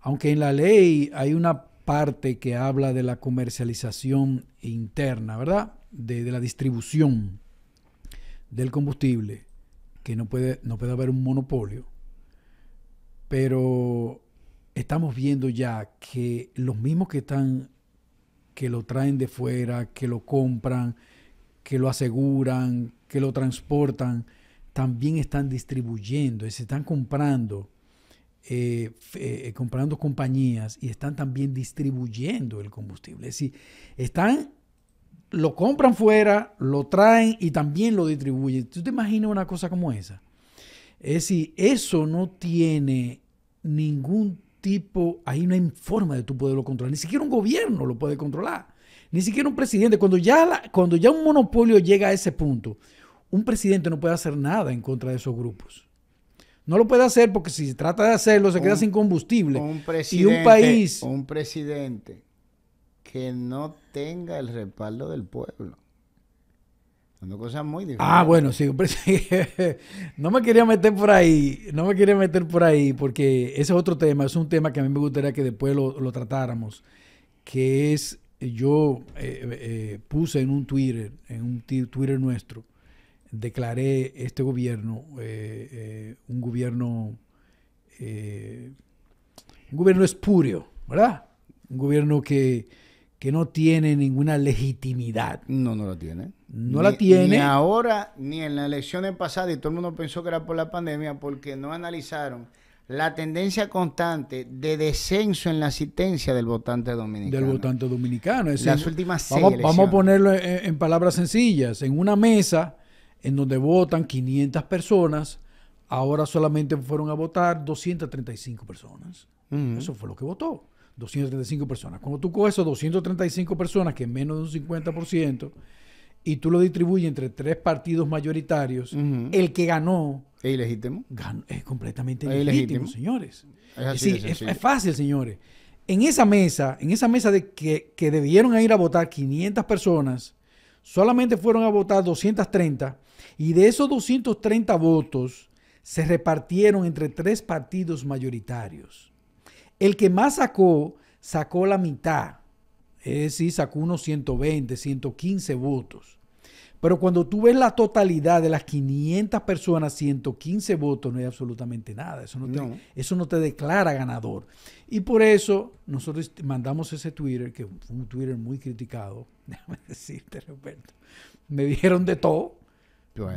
B: aunque en la ley hay una parte que habla de la comercialización interna, ¿verdad? De, de la distribución del combustible, que no puede, no puede haber un monopolio. Pero estamos viendo ya que los mismos que están, que lo traen de fuera, que lo compran, que lo aseguran, que lo transportan, también están distribuyendo y se están comprando, eh, eh, eh, comprando compañías y están también distribuyendo el combustible. Es decir, están, lo compran fuera, lo traen y también lo distribuyen. ¿Tú te imaginas una cosa como esa? Es decir, eso no tiene ningún tipo, ahí no hay forma de tú poderlo controlar, ni siquiera un gobierno lo puede controlar, ni siquiera un presidente. Cuando ya, cuando ya un monopolio llega a ese punto, un presidente no puede hacer nada en contra de esos grupos. No lo puede hacer porque si trata de hacerlo se queda sin combustible. y un país... Un
A: presidente que no tenga el respaldo del pueblo muy Ah, bueno, sí.
B: no me quería meter por ahí, no me quería meter por ahí, porque ese es otro tema, es un tema que a mí me gustaría que después lo, tratáramos, que es, eh, yo eh, eh, puse en un Twitter, en un Twitter nuestro, declaré este gobierno un gobierno, un gobierno espurio, ¿verdad? Un gobierno que, que no tiene ninguna legitimidad. No, no lo tiene no la tiene. Ni
A: ahora, ni en las elecciones pasadas, y todo el mundo pensó que era por la pandemia, porque no analizaron la tendencia constante de descenso en la asistencia del votante dominicano. Del votante dominicano. Es Las últimas seis vamos, vamos, a
B: ponerlo en, palabras sencillas. En una mesa en donde votan 500 personas, ahora solamente fueron a votar 235 personas. Eso fue lo que votó. 235 personas. Cuando tú coges esos 235 personas, que es menos de un 50%, y tú lo distribuyes entre tres partidos mayoritarios, el que ganó...
A: Es ilegítimo. es completamente ilegítimo,
B: señores. Es, así, es, fácil, señores. En esa mesa, en esa mesa de que, que debieron ir a votar 500 personas, solamente fueron a votar 230 y de esos 230 votos se repartieron entre tres partidos mayoritarios. El que más sacó, sacó la mitad. Es sí sacó unos 120, 115 votos. Pero cuando tú ves la totalidad de las 500 personas, 115 votos, no hay absolutamente nada. Eso no, te, Eso no te declara ganador. Y por eso nosotros mandamos ese Twitter, que fue un Twitter muy criticado, déjame decirte, Roberto. Me dijeron de todo.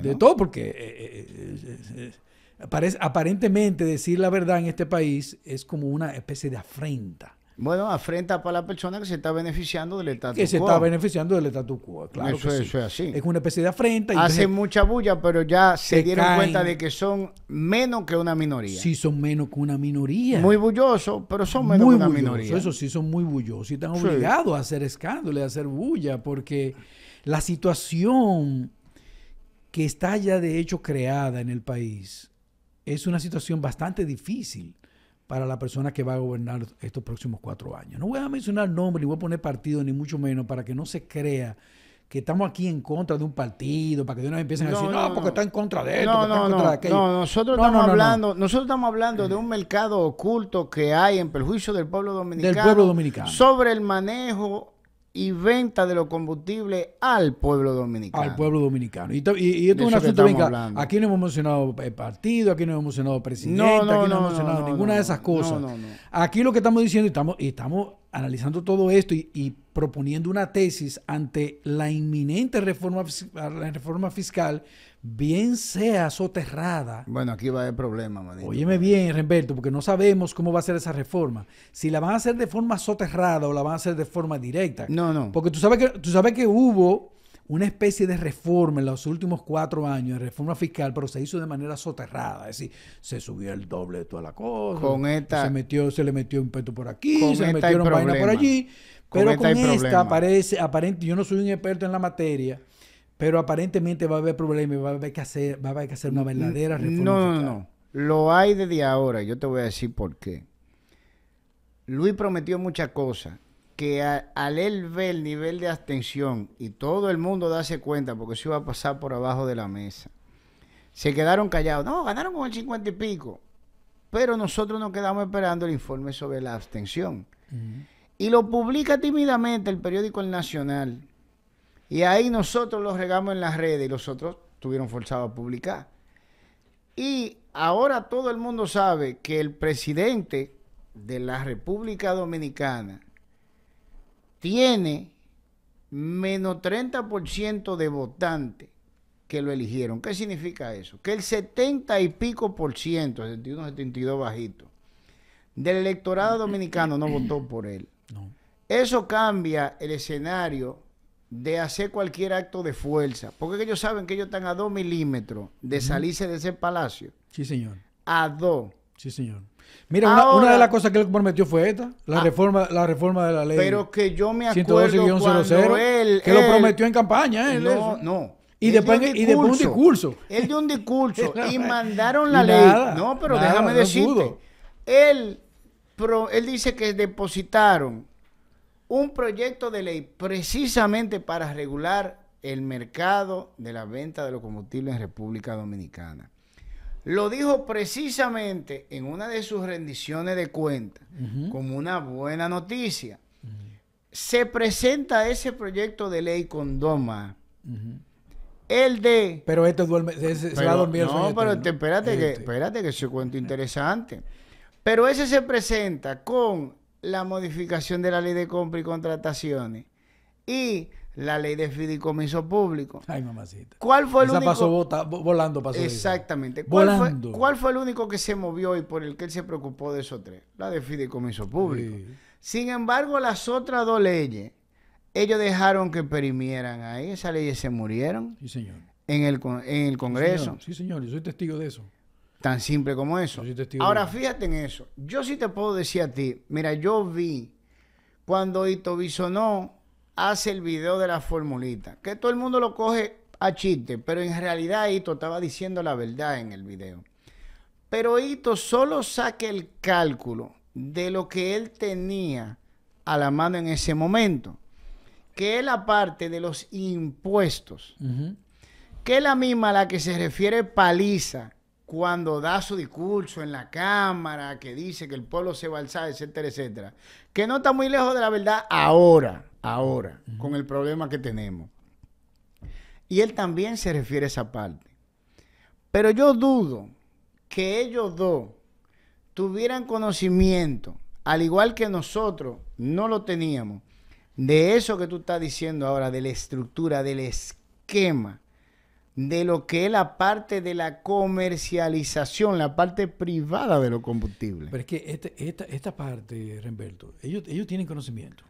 B: De todo, porque eh, eh, eh, aparentemente decir la verdad en este país es como una especie de afrenta.
A: Bueno, afrenta para la persona que se está beneficiando del estatus
B: quo. Que se está beneficiando del estatus quo, claro. Eso, es así. Es una especie de afrenta. Y Hacen mucha bulla, pero ya se, dieron cuenta de que son menos que una minoría. Sí, son menos que una minoría. Muy bullosos, pero son menos que una minoría. Eso sí, son muy bullosos y están obligados a hacer escándalos, a hacer bulla, porque la situación que está ya de hecho creada en el país es una situación bastante difícil para la persona que va a gobernar estos próximos cuatro años. No voy a mencionar nombres, ni voy a poner partido, ni mucho menos, para que no se crea que estamos aquí en contra de un partido, para que de una empiecen a decir, no, porque está en contra de esto, porque está en contra de aquello. No, nosotros, estamos hablando, nosotros
A: estamos hablando de un mercado oculto que hay en perjuicio del pueblo dominicano. Del pueblo dominicano. Sobre el manejo y venta de los
B: combustibles al pueblo dominicano. Al pueblo dominicano. Y, esto es un asunto bien Aquí no hemos mencionado eh, partido, aquí no hemos mencionado presidente, aquí no, hemos mencionado ninguna de esas cosas. Aquí lo que estamos diciendo, y estamos, estamos analizando todo esto y, proponiendo una tesis ante la inminente reforma, la reforma fiscal bien sea soterrada. Bueno, aquí va el problema, manito. Óyeme bien, Renberto, porque no sabemos cómo va a ser esa reforma. Si la van a hacer de forma soterrada o la van a hacer de forma directa. No, no. Porque tú sabes que, tú sabes que hubo una especie de reforma en los últimos cuatro años, de reforma fiscal, pero se hizo de manera soterrada. Es decir, se subió el doble de toda la cosa. Con esta, se, metió, se le metió un peto por aquí, se le metieron vaina por allí. Pero con, esta, aparece, aparente, yo no soy un experto en la materia. Pero aparentemente va a haber problemas, va a haber que hacer, va a haber que hacer una verdadera reforma. No, no,
A: no. Lo hay desde ahora. Yo te voy a decir por qué. Luis prometió muchas cosas que al él ver el nivel de abstención y todo el mundo darse cuenta, porque se iba a pasar por abajo de la mesa, se quedaron callados. No, ganaron con el 50 y pico. Pero nosotros nos quedamos esperando el informe sobre la abstención. Y lo publica tímidamente el periódico El Nacional y ahí nosotros los regamos en las redes y los otros tuvieron forzado a publicar. Y ahora todo el mundo sabe que el presidente de la República Dominicana tiene menos 30% de votantes que lo eligieron. ¿Qué significa eso? Que el 70 y pico por ciento, 71, 72 bajito, del electorado dominicano no votó por él. Eso cambia el escenario de hacer cualquier acto de fuerza, porque ellos saben que ellos están a dos milímetros de salirse de ese palacio. Sí, señor. A dos.
B: Sí, señor. Mira, una, de las cosas que él prometió fue esta, la ah. reforma, la reforma de la ley. Pero que yo me acuerdo que lo prometió en campaña, No,
A: no. Y después, y un discurso. Él dio un discurso y mandaron la ley. no, pero déjame decirte. Él, él dice que depositaron un proyecto de ley precisamente para regular el mercado de la venta de los combustibles en República Dominicana. Lo dijo precisamente en una de sus rendiciones de cuenta, como una buena noticia. Se presenta ese proyecto de ley con Doma. El de... Pero este duerme, se, va a dormir. No, pero espérate, Que, este. espérate que es cuento interesante. Pero ese se presenta con la modificación de la ley de compra y contrataciones y la ley de fideicomiso público. Ay, mamacita. ¿Cuál fue el Esa único? pasó volando, Exactamente. ¿Cuál Fue, ¿Cuál fue el único que se movió y por el que él se preocupó de esos tres? La de fideicomiso público. Sin embargo, las otras dos leyes, ellos dejaron que perimieran ahí. Esas leyes se murieron. Sí, señor. En el, en el Congreso.
B: Sí, señor. Yo soy
A: testigo de eso. Tan simple como eso. Ahora fíjate en eso. Yo sí te puedo decir a ti, mira, yo vi cuando Ito Bisonó hace el video de la formulita, que todo el mundo lo coge a chiste, pero en realidad Ito estaba diciendo la verdad en el video. Pero Ito solo saca el cálculo de lo que él tenía a la mano en ese momento, que es la parte de los impuestos, que es la misma a la que se refiere Paliza cuando da su discurso en la Cámara, que dice que el pueblo se va a alzar, etcétera, etcétera, que no está muy lejos de la verdad ahora, ahora, con el problema que tenemos. Y él también se refiere a esa parte. Pero yo dudo que ellos dos tuvieran conocimiento, al igual que nosotros no lo teníamos, de eso que tú estás diciendo ahora, de la estructura, del esquema de lo que es la parte de la comercialización, la parte privada de los combustibles.
B: Pero es que esta, esta, esta parte, Remberto, ellos, ellos tienen conocimiento.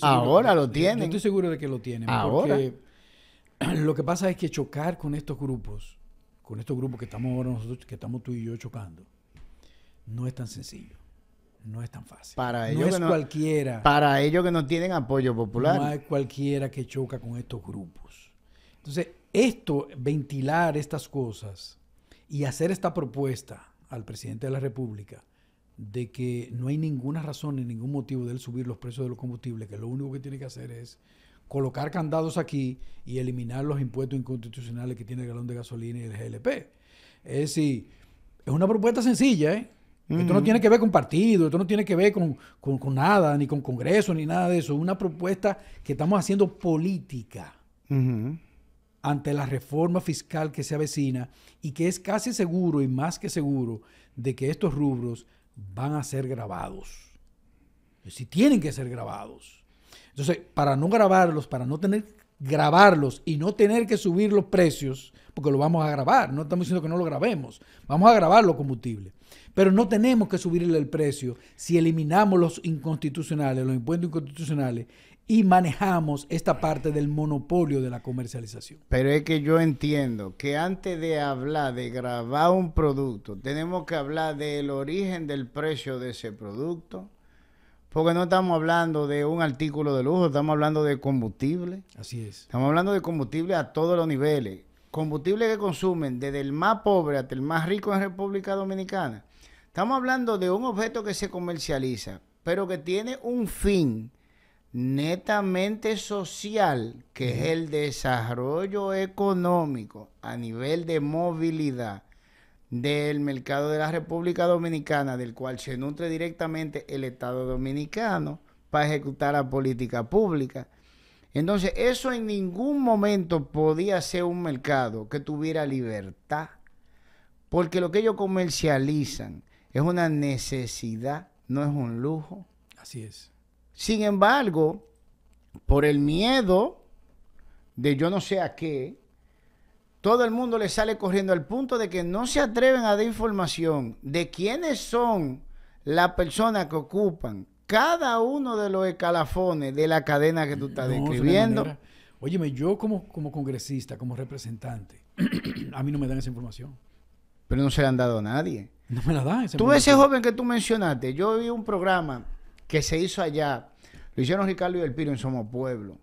B: Ahora lo tienen. estoy seguro de que lo tienen. Ahora. lo que pasa es que chocar con estos grupos, con estos grupos que estamos ahora nosotros, que estamos tú y yo chocando, no es tan sencillo. No es tan fácil. Para ellos no es cualquiera.
A: Para ellos que no tienen apoyo popular. No es
B: cualquiera que choca con estos grupos. Entonces, esto, ventilar estas cosas y hacer esta propuesta al presidente de la República de que no hay ninguna razón ni ningún motivo de él subir los precios de los combustibles, que lo único que tiene que hacer es colocar candados aquí y eliminar los impuestos inconstitucionales que tiene el galón de gasolina y el GLP. Es decir, es una propuesta sencilla, ¿eh? Esto no tiene que ver con partido, esto no tiene que ver con, con, nada, ni con Congreso, ni nada de eso. Es una propuesta que estamos haciendo política ante la reforma fiscal que se avecina y que es casi seguro y más que seguro de que estos rubros van a ser grabados. Si tienen que ser grabados. Entonces, para no grabarlos, para no tener grabarlos y no tener que subir los precios, porque lo vamos a grabar, no estamos diciendo que no lo grabemos, vamos a grabar los combustibles, pero no tenemos que subirle el precio si eliminamos los inconstitucionales, los impuestos inconstitucionales y manejamos esta parte del monopolio de la comercialización.
A: Pero es que yo entiendo que antes de hablar de grabar un producto, tenemos que hablar del origen del precio de ese producto, porque no estamos hablando de un artículo de lujo, estamos hablando de combustible. Así es. Estamos hablando de combustible a todos los niveles. Combustible que consumen desde el más pobre hasta el más rico en República Dominicana. Estamos hablando de un objeto que se comercializa, pero que tiene un fin netamente social, que es el desarrollo económico a nivel de movilidad del mercado de la República Dominicana, del cual se nutre directamente el Estado Dominicano para ejecutar la política pública. Entonces, eso en ningún momento podía ser un mercado que tuviera libertad, porque lo que ellos comercializan es una necesidad, no es un lujo. Así es. Sin embargo, por el miedo de yo no sé a qué, todo el mundo le sale corriendo al punto de que no se atreven a dar información de quiénes son las personas que ocupan cada uno de los escalafones de la cadena que tú estás describiendo.
B: Óyeme, yo como, como congresista, como representante, a mí no me dan esa información.
A: Pero no se la han dado a nadie. No me la dan. Esa tú, ese
B: joven que tú mencionaste, yo vi un programa
A: que se hizo allá, lo hicieron Ricardo y El Piro en Somos Pueblo,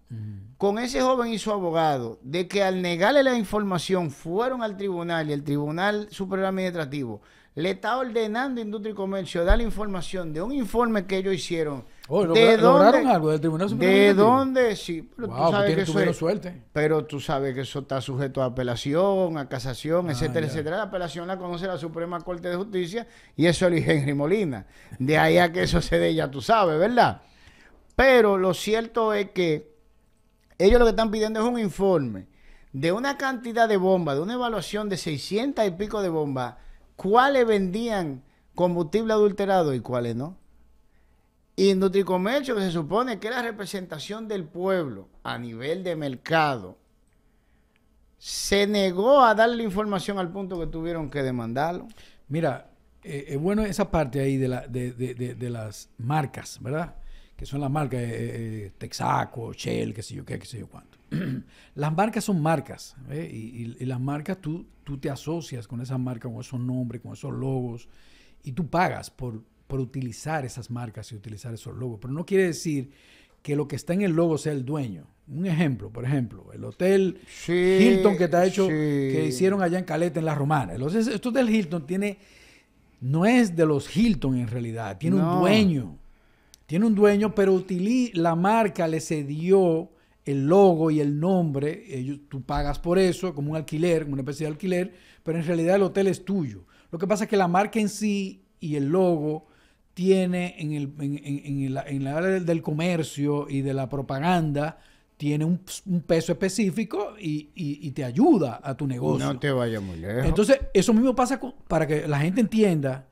A: con ese joven y su abogado, de que al negarle la información fueron al tribunal y el Tribunal Superior Administrativo le está ordenando a Industria y Comercio dar la información de un informe que ellos hicieron Oh, ¿De dónde, algo del Tribunal Supremo? ¿De dónde? Sí, pero, tú pues sabes que eso pero tú sabes que eso está sujeto a apelación, a casación, ah, etcétera, etcétera. La apelación la conoce la Suprema Corte de Justicia y eso elige Henry Molina. De ahí a que eso se dé, ya tú sabes, ¿verdad? Pero lo cierto es que ellos lo que están pidiendo es un informe de una cantidad de bombas, de una evaluación de 600 y pico de bombas, cuáles vendían combustible adulterado y cuáles no. Y Nutricomercio, que se supone que la representación del pueblo a nivel de mercado, se negó a darle información al punto que tuvieron que
B: demandarlo. Mira, es eh, eh, bueno esa parte ahí de, las marcas, ¿verdad? Que son las marcas eh, Texaco, Shell, qué sé yo qué, qué sé yo cuánto. las marcas son marcas, y, y, las marcas tú, tú te asocias con esa marca con esos nombres, con esos logos, y tú pagas por, por utilizar esas marcas y utilizar esos logos. Pero no quiere decir que lo que está en el logo sea el dueño. Un ejemplo, por ejemplo, el hotel Hilton que te ha hecho, que hicieron allá en Caleta, en La Romana. Entonces, este hotel Hilton tiene, no es de los Hilton en realidad, tiene un dueño. Tiene un dueño, pero la marca le cedió el logo y el nombre, tú pagas por eso, como un alquiler, como una especie de alquiler, pero en realidad el hotel es tuyo. Lo que pasa es que la marca en sí y el logo tiene en, el, en, en la, área del comercio y de la propaganda, tiene un, peso específico y, te ayuda a tu negocio. No
A: te vayas muy lejos. Entonces,
B: eso mismo pasa para que la gente entienda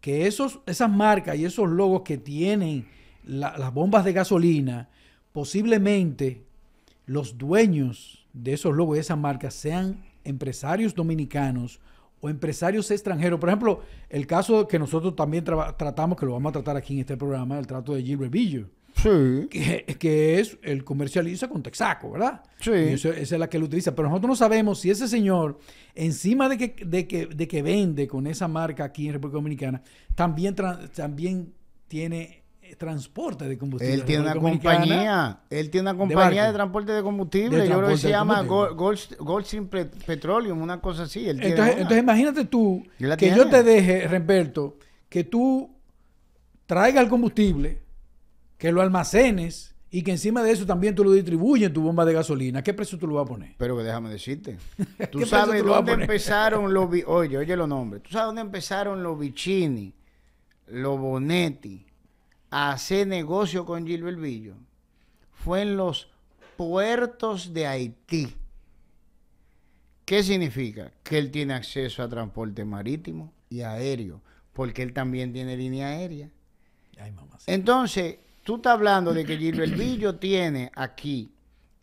B: que esos, esas marcas y esos logos que tienen las bombas de gasolina, posiblemente los dueños de esos logos y esas marcas sean empresarios dominicanos o empresarios extranjeros. Por ejemplo, el caso que nosotros también tratamos, que lo vamos a tratar aquí en este programa, el trato de Gilbert Villo, Sí. Que, es el comercializa con Texaco, ¿verdad? Sí. esa es la que lo utiliza. Pero nosotros no sabemos si ese señor, encima de que, de que, de que vende con esa marca aquí en República Dominicana, también, también tiene transporte de combustible. Él tiene una compañía, él tiene una compañía de,
A: transporte de combustible, yo creo que se llama Goldstream Petroleum, una cosa así. entonces,
B: imagínate tú que yo te deje, Remberto, que tú traigas el combustible, que lo almacenes y que encima de eso también tú lo distribuyes en tu bomba de gasolina. ¿Qué precio tú lo vas a poner? Pero déjame decirte. ¿Tú sabes dónde empezaron
A: los... Oye, oye los nombres. ¿Tú sabes dónde empezaron los Vicini, los Bonetti, a hacer negocio con Gilberto fue en los puertos de Haití. ¿Qué significa? Que él tiene acceso a transporte marítimo y aéreo, porque él también tiene línea aérea. Entonces, tú estás hablando de que Gil Belvillo tiene aquí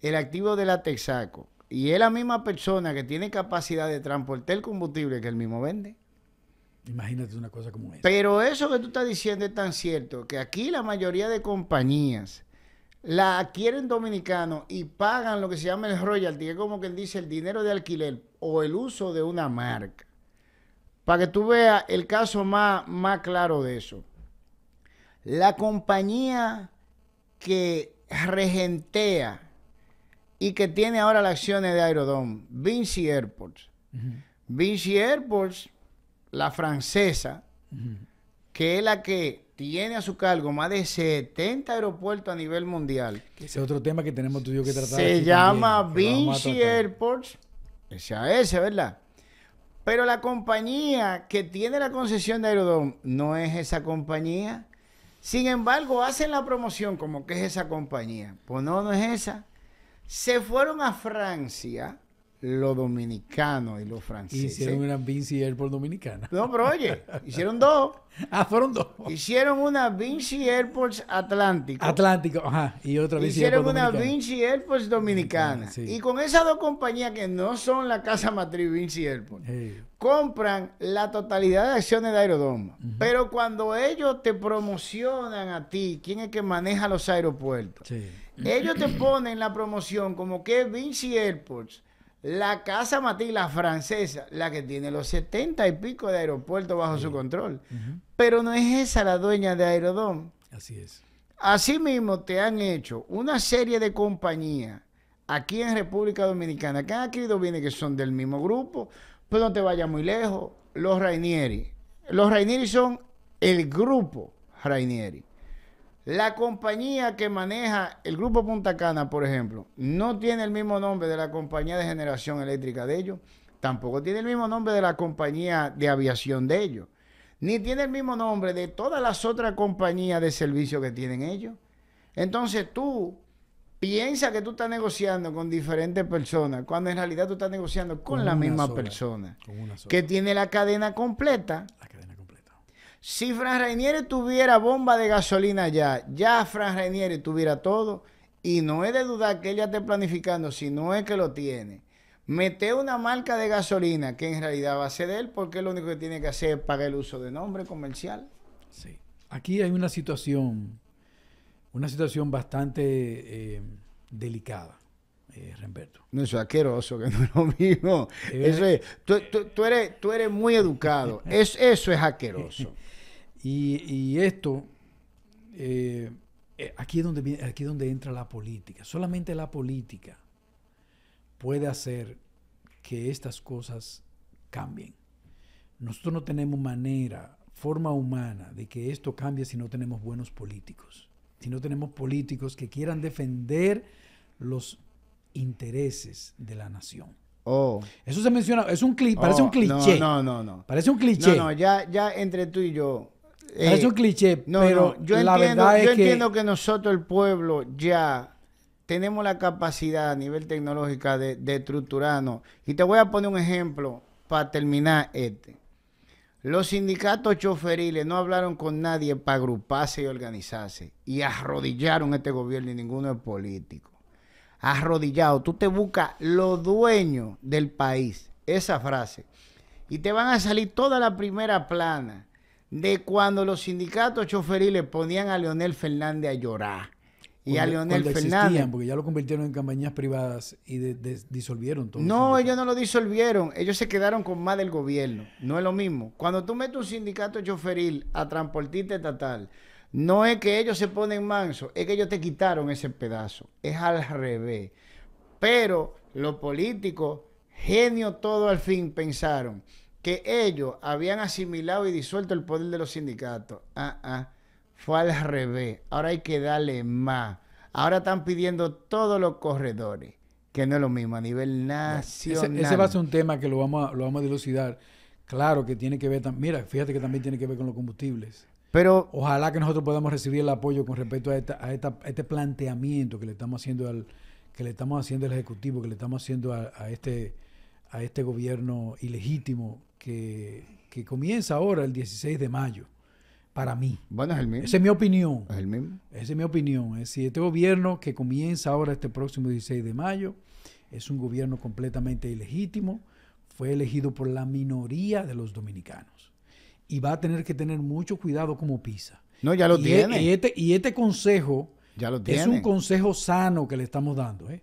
A: el activo de la Texaco y es la misma persona que tiene capacidad de transportar el combustible que él mismo vende.
B: Imagínate una cosa como
A: esa. Pero eso que tú estás diciendo es tan cierto, que aquí la mayoría de compañías la adquieren dominicano y pagan lo que se llama el royalty, que es como él dice el dinero de alquiler o el uso de una marca. Para que tú veas el caso más, más claro de eso. La compañía que regentea y que tiene ahora las acciones de Aerodome, Vinci Airports. Vinci Airports la francesa, que es la que tiene a su cargo más de 70 aeropuertos a nivel mundial.
B: Ese es otro tema que tenemos tuyo que tratar. Se llama Vinci
A: Airports, Esa es, ¿verdad? Pero la compañía que tiene la concesión de Aerodón no es esa compañía. Sin embargo, hacen la promoción como que es esa compañía. Pues no, no es esa. Se fueron a Francia los dominicanos y los franceses. Hicieron ¿eh? una
B: Vinci Airport
A: dominicana. No, pero oye, hicieron dos. ah, fueron dos. Hicieron una Vinci Airports Atlántico. Atlántico, ajá. Y otra Vinci Hicieron una Vinci Airports dominicana. Y con esas dos compañías que no son la casa matriz Vinci Airport, compran la totalidad de acciones de Aerodoma. Pero cuando ellos te promocionan a ti, ¿quién es que maneja los aeropuertos? Ellos te ponen la promoción como que Vinci Airports la Casa Matilla la francesa, la que tiene los setenta y pico de aeropuertos bajo su control. Pero no es esa la dueña de Aerodón. Así es. Asimismo, te han hecho una serie de compañías aquí en República Dominicana que han adquirido bienes que son del mismo grupo, pues no te vayas muy lejos. Los Rainieri. Los Rainieri son el grupo Rainieri. La compañía que maneja el Grupo Punta Cana, por ejemplo, no tiene el mismo nombre de la compañía de generación eléctrica de ellos, tampoco tiene el mismo nombre de la compañía de aviación de ellos, ni tiene el mismo nombre de todas las otras compañías de servicio que tienen ellos. Entonces tú piensa que tú estás negociando con diferentes personas, cuando en realidad tú estás negociando con, la misma persona que tiene la cadena completa, si Fran Rainieri tuviera bomba de gasolina ya, ya Fran Rainieri tuviera todo, y no es de dudar que ella esté planificando, si no es que lo tiene. Mete una marca de gasolina que en realidad va a ser de él, porque lo único que tiene que hacer es pagar el uso de nombre comercial. Sí.
B: Aquí hay una situación, una situación bastante eh, delicada. Eh,
A: No, eso es asqueroso, que no es lo mismo. eso
B: es, tú, eres, tú eres muy
A: educado. eso
B: es asqueroso. Y, esto, eh, eh, aquí, es donde, aquí donde entra la política. Solamente la política puede hacer que estas cosas cambien. Nosotros no tenemos manera, forma humana de que esto cambie si no tenemos buenos políticos. Si no tenemos políticos que quieran defender los intereses de la nación. Oh. Eso se menciona, es un parece oh, un cliché. No, no, no, no. Parece un cliché. No, no,
A: ya, ya entre tú y yo,
B: eh, es un cliché, no, pero yo, entiendo,
A: que... nosotros, el pueblo, ya tenemos la capacidad a nivel tecnológica de, de estructurarnos. Y te voy a poner un ejemplo para terminar este. Los sindicatos choferiles no hablaron con nadie para agruparse y organizarse. Y arrodillaron este gobierno y ninguno es político. Arrodillado. Tú te buscas los dueños del país. Esa frase. Y te van a salir toda la primera plana de cuando los sindicatos choferiles ponían a Leonel
B: Fernández a llorar.
A: Y a Leonel Fernández.
B: porque ya lo convirtieron en campañas privadas y disolvieron todo.
A: No, ellos no lo disolvieron. Ellos se quedaron con más del gobierno. No es lo mismo. Cuando tú metes un sindicato choferil a transportista estatal, no es que ellos se ponen mansos, es que ellos te quitaron ese pedazo. Es al revés. Pero los políticos, genio todo al fin, pensaron que ellos habían asimilado y disuelto el poder de los sindicatos. Ah, ah, fue al revés. Ahora hay que darle más. Ahora están pidiendo todos los corredores, que no es
B: lo mismo a nivel nacional. Ese, va a ser un tema que lo vamos a, lo vamos a dilucidar. Claro que tiene que ver, mira, fíjate que también tiene que ver con los combustibles. Pero ojalá que nosotros podamos recibir el apoyo con respecto a, a, este planteamiento que le estamos haciendo al que le estamos haciendo al ejecutivo, que le estamos haciendo a este a este gobierno ilegítimo que, comienza ahora el 16 de mayo para mí. Bueno, es el mismo. Esa es mi opinión. Es el mismo. Esa es mi opinión. Es decir, este gobierno que comienza ahora este próximo 16 de mayo es un gobierno completamente ilegítimo. Fue elegido por la minoría de los dominicanos. Y va a tener que tener mucho cuidado como pisa. No, ya lo e-, tiene. Este, y, este, consejo ya lo es un consejo sano que le estamos dando. ¿eh?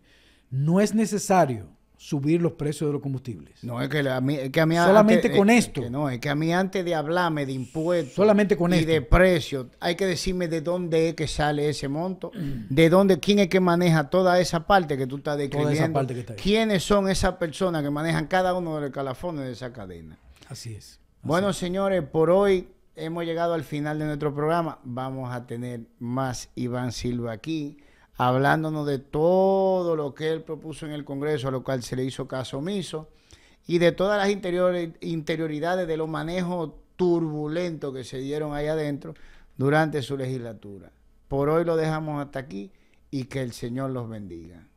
B: No es necesario subir los precios de los combustibles.
A: No, es que, a mí... Solamente con eh, esto. no, es que a mí antes de hablarme de impuestos Solamente con y de precios, hay que decirme de dónde es que sale ese monto, de dónde, quién es que maneja toda esa parte que tú estás describiendo, quiénes son esas personas que manejan cada uno de los calafones de esa cadena. Así es. bueno, señores, por hoy hemos llegado al final de nuestro programa. Vamos a tener más Iván Silva aquí hablándonos de todo lo que él propuso en el Congreso, a lo cual se le hizo caso omiso, y de todas las interioridades de los manejos turbulentos que se dieron ahí adentro durante su legislatura. Por hoy lo dejamos hasta aquí y que el Señor los bendiga.